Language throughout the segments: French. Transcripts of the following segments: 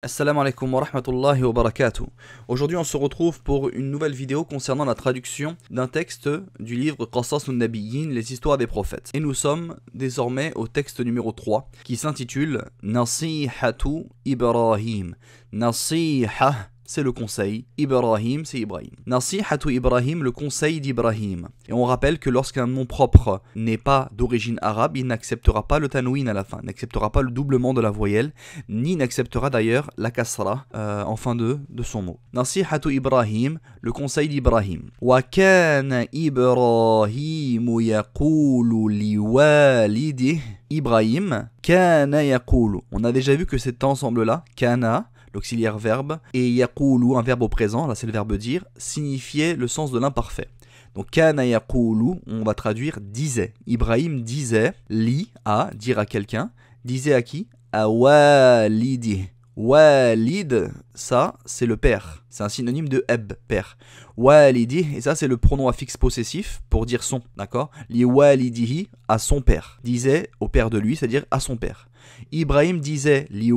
Assalamu alaikum wa rahmatullahi wa barakatuh. Aujourd'hui, on se retrouve pour une nouvelle vidéo concernant la traduction d'un texte du livre Qasas Nabiyin, les histoires des prophètes. Et nous sommes désormais au texte numéro 3 qui s'intitule Nasihatu Ibrahim. Nasihah c'est le conseil. Ibrahim, c'est Ibrahim. Hatou Ibrahim, le conseil d'Ibrahim. Et on rappelle que lorsqu'un nom propre n'est pas d'origine arabe, il n'acceptera pas le tanouin à la fin, n'acceptera pas le doublement de la voyelle, ni n'acceptera d'ailleurs la kasra euh, en fin de, de son mot. Hatou Ibrahim, le conseil d'Ibrahim. Wa kana Ibrahim yaqulu liwalidih Ibrahim kana yaqulu. On a déjà vu que cet ensemble-là, kana, l'auxiliaire verbe, et yaqulu, un verbe au présent, là c'est le verbe dire, signifiait le sens de l'imparfait. Donc kana on va traduire disait. Ibrahim disait, li, à, dire à quelqu'un, disait à qui À walidi Walid, ça c'est le père, c'est un synonyme de eb, père. Walidi, et ça c'est le pronom affixe possessif pour dire son, d'accord Li à son père, disait au père de lui, c'est-à-dire à son père. Ibrahim disait li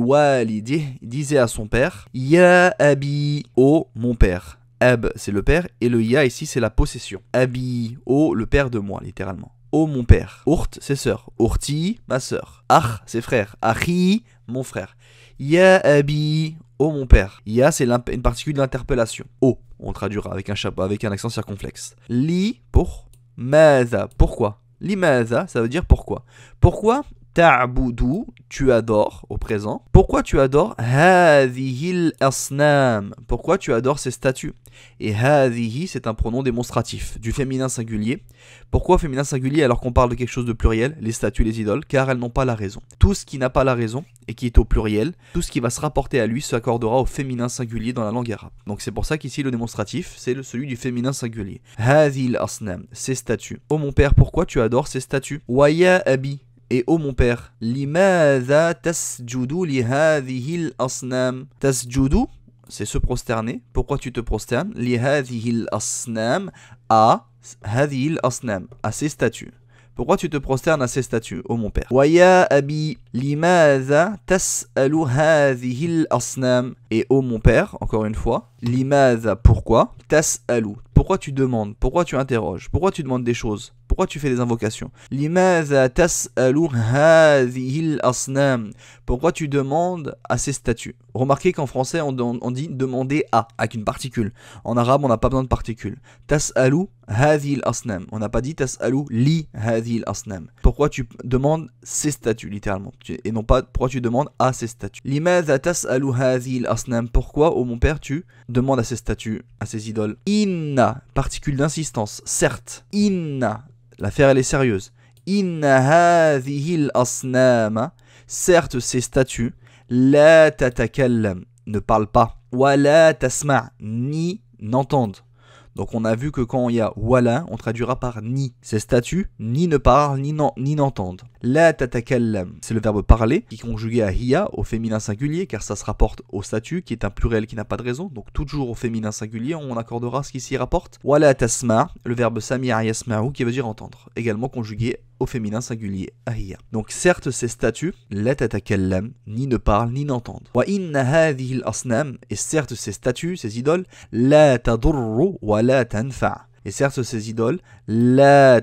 disait à son père, ya abi, ô mon père. Eb c'est le père, et le ya ici c'est la possession. Abi, ô le père de moi, littéralement. O mon père, Ourt ses sœurs, Ourti ma sœur, Ach ses frères, Achi mon frère, Ya Abi oh mon père. Ya c'est une particule d'interpellation. Oh, on traduira avec un chapeau, avec un accent circonflexe. Li pour Maza pourquoi Li maza, ça veut dire pourquoi. Pourquoi ta'budu, tu adores au présent. Pourquoi tu adores hadhihi asnam Pourquoi tu adores ces statues Et hadhihi, c'est un pronom démonstratif du féminin singulier. Pourquoi féminin singulier alors qu'on parle de quelque chose de pluriel, les statues, les idoles Car elles n'ont pas la raison. Tout ce qui n'a pas la raison et qui est au pluriel, tout ce qui va se rapporter à lui s'accordera au féminin singulier dans la langue arabe. Donc c'est pour ça qu'ici le démonstratif, c'est celui du féminin singulier. Hadhil asnam, ces statues. Oh mon père, pourquoi tu adores ces statues Waya abi et ô oh mon père, c'est se prosterner. Pourquoi tu te prosternes asnam à ses asnam à ces statues. Pourquoi tu te prosternes à ces statues, ô oh mon père Waya abi asnam Et ô oh mon père, encore une fois, limaza pourquoi Tas'alu. Pourquoi tu demandes Pourquoi tu interroges Pourquoi tu demandes des choses pourquoi tu fais des invocations Pourquoi tu demandes à ces statues Remarquez qu'en français, on, dit demander à, avec une particule. En arabe, on n'a pas besoin de particule. Tas'alu on n'a pas dit tas'alu li asnam. Pourquoi tu demandes ces statues, littéralement, et non pas pourquoi tu demandes à ces statues. Pourquoi, ô oh mon père, tu demandes à ces statues, à ces idoles Inna, particule d'insistance, certes. Inna, l'affaire elle est sérieuse. Inna Certes, ces statues, la tatakallam, ne parle pas. la tasma, ni n'entendent. Donc on a vu que quand il y a wala, on traduira par ni. Ces statues ni ne parlent, ni n'entendent. La tatakallam, c'est le verbe parler, qui est conjugué à hiya, au féminin singulier, car ça se rapporte au statut, qui est un pluriel qui n'a pas de raison, donc toujours au féminin singulier, on accordera ce qui s'y rapporte. Wala tasma, le verbe sami'a yasma'u, qui veut dire entendre, également conjugué au féminin singulier hiya ». Donc certes ces statuts, la tatakallam, ni ne parlent ni n'entendent. Wa inna hadhihi et certes ces statuts, ces idoles, la wa la tanfa'. Et certes ces idoles, la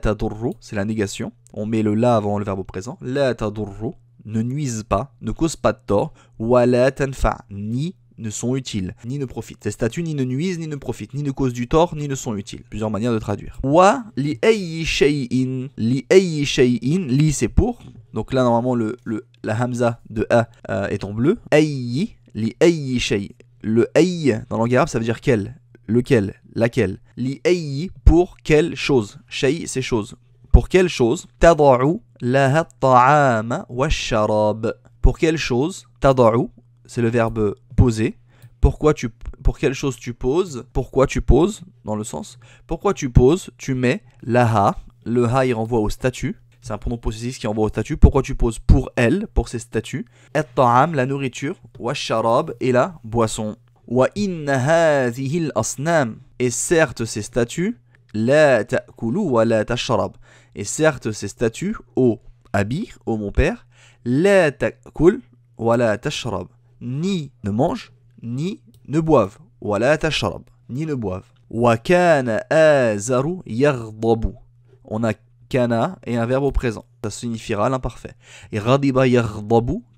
c'est la négation, on met le la avant le verbe au présent. La tadurru, ne nuisent pas, ne causent pas de tort. Wa la tanfa, ni ne sont utiles, ni ne profitent. Ces statuts « ni ne nuisent, ni ne profitent, ni ne causent du tort, ni ne sont utiles. Plusieurs manières de traduire. Wa li shay'in, li shay'in, li c'est pour. Donc là normalement le, la hamza de a euh, est en bleu. Ayyi, li shay. Le ayyi dans l'anglais arabe ça veut dire quel, lequel, laquelle. Li pour quelle chose. Shay c'est chose. Pour quelle chose Tada'u laha ta'am wa sharab. Pour quelle chose Tada'u, c'est le verbe poser. Pourquoi tu, pour quelle chose tu poses Pourquoi tu poses Dans le sens. Pourquoi tu poses Tu mets laha. Le ha, il renvoie au statut. C'est un pronom possessif qui renvoie au statut. Pourquoi tu poses pour elle, pour ses statuts Et taam la nourriture. Wa sharab, et la boisson. Wa inna asnam. Et certes, ces statues. La wa la tashrab. Et certes, ces statues, au Abi, au mon père, la wa la tashrab. Ni ne mange ni ne boivent. Wa la tashrab. Ni ne boivent. Wa kana azaru On a kana et un verbe au présent. Ça signifiera l'imparfait. Et radiba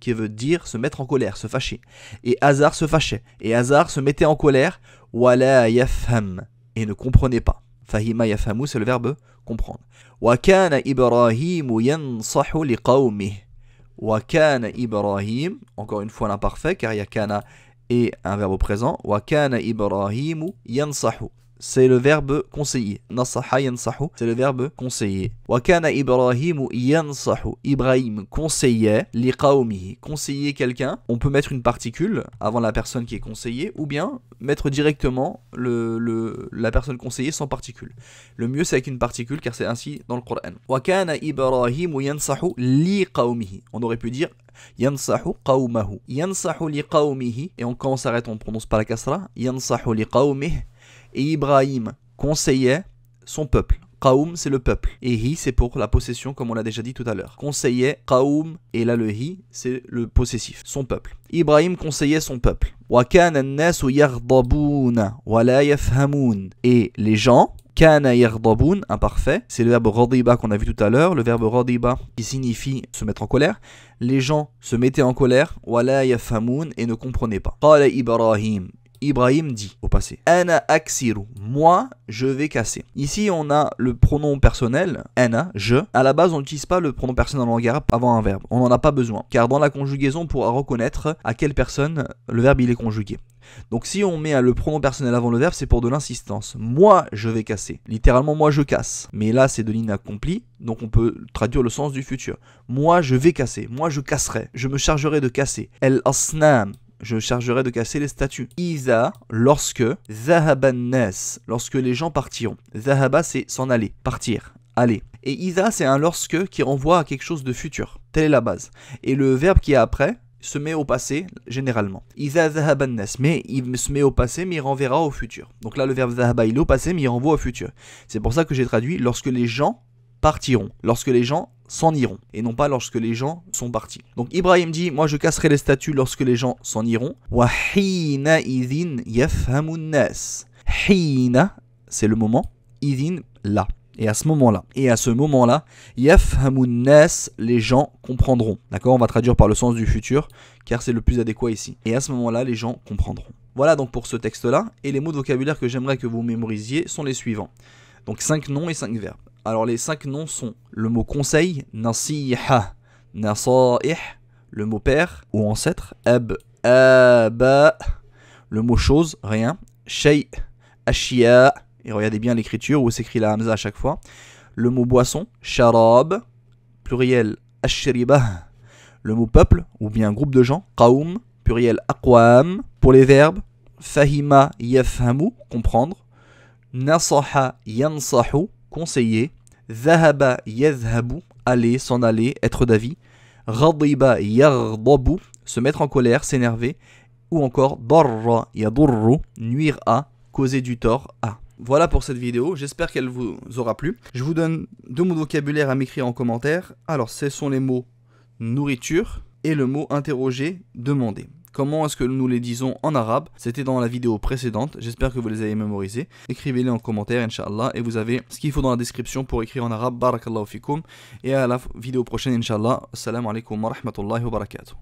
qui veut dire se mettre en colère, se fâcher. Et hasard se fâchait. Et hasard se mettait en colère. yafham. Et ne comprenait pas. Fahima yafamu, c'est le verbe comprendre. Wakana Ibrahim yansahu liqawmih. Wakana Ibrahim, encore une fois l'imparfait, car yakana est un verbe au présent. Wakana Ibrahim yansahu c'est le verbe conseiller. Nasaha yansahu, c'est le verbe conseiller. Wa kana Ibrahim yansahu. Ibrahim conseillait li Conseiller quelqu'un, on peut mettre une particule avant la personne qui est conseillée ou bien mettre directement la personne conseillée sans particule. Le mieux c'est avec une particule car c'est ainsi dans le Coran. Wa kana yansahu li On aurait pu dire yansahu qawmahu. Yansahu li et on, quand on s'arrête on prononce pas la kasra. Yansahu li et Ibrahim conseillait son peuple. Qaoum, c'est le peuple. Et Hi, c'est pour la possession, comme on l'a déjà dit tout à l'heure. Conseillait Qaoum, et là le Hi, c'est le possessif, son peuple. Ibrahim conseillait son peuple. Wa Et les gens, Kana imparfait, c'est le verbe radiba qu'on a vu tout à l'heure, le verbe radiba qui signifie se mettre en colère. Les gens se mettaient en colère, wala et ne comprenaient pas. Qala Ibrahim, Ibrahim dit au passé. Ana aksiru, moi je vais casser. Ici on a le pronom personnel, ana, je. À la base on n'utilise pas le pronom personnel en langue arabe avant un verbe. On n'en a pas besoin. Car dans la conjugaison, on pourra reconnaître à quelle personne le verbe il est conjugué. Donc si on met le pronom personnel avant le verbe, c'est pour de l'insistance. Moi, je vais casser. Littéralement, moi, je casse. Mais là, c'est de l'inaccompli, donc on peut traduire le sens du futur. Moi, je vais casser. Moi, je casserai. Je me chargerai de casser. El asnam je chargerai de casser les statues. Isa, lorsque, Zahabannes, lorsque les gens partiront. Zahaba, c'est s'en aller, partir, aller. Et Isa, c'est un lorsque qui renvoie à quelque chose de futur. Telle est la base. Et le verbe qui est après se met au passé, généralement. Isa zahabannes, mais il se met au passé, mais il renverra au futur. Donc là, le verbe zahaba, il est au passé, mais il renvoie au futur. C'est pour ça que j'ai traduit lorsque les gens partiront, lorsque les gens s'en iront et non pas lorsque les gens sont partis. Donc Ibrahim dit Moi je casserai les statues lorsque les gens s'en iront. Hina, c'est le moment. Idin, là. Et à ce moment-là, et à ce moment-là, yafhamunnas, les gens comprendront. D'accord On va traduire par le sens du futur, car c'est le plus adéquat ici. Et à ce moment-là, les gens comprendront. Voilà donc pour ce texte-là, et les mots de vocabulaire que j'aimerais que vous mémorisiez sont les suivants. Donc 5 noms et 5 verbes. Alors les cinq noms sont le mot conseil, nasiha, nasaih, le mot père ou ancêtre, ab, aba, le mot chose, rien, shay, ashia, et regardez bien l'écriture où s'écrit la hamza à chaque fois, le mot boisson, sharab, pluriel, ashriba, le mot peuple ou bien groupe de gens, qaoum, pluriel, aqwam, pour les verbes, fahima, yafhamu, comprendre, nasaha, yansahu, conseiller. Zahaba yezhabu aller, s'en aller, être d'avis. Radiba yardabu, se mettre en colère, s'énerver. Ou encore darra yadurru, nuire à, causer du tort à. Voilà pour cette vidéo, j'espère qu'elle vous aura plu. Je vous donne deux mots de vocabulaire à m'écrire en commentaire. Alors, ce sont les mots nourriture et le mot interroger, demander. Comment est-ce que nous les disons en arabe C'était dans la vidéo précédente, j'espère que vous les avez mémorisés. Écrivez-les en commentaire, inshallah et vous avez ce qu'il faut dans la description pour écrire en arabe. Barakallahu fikum. Et à la vidéo prochaine, inshallah Assalamu alaikum wa rahmatullahi wa barakatuh.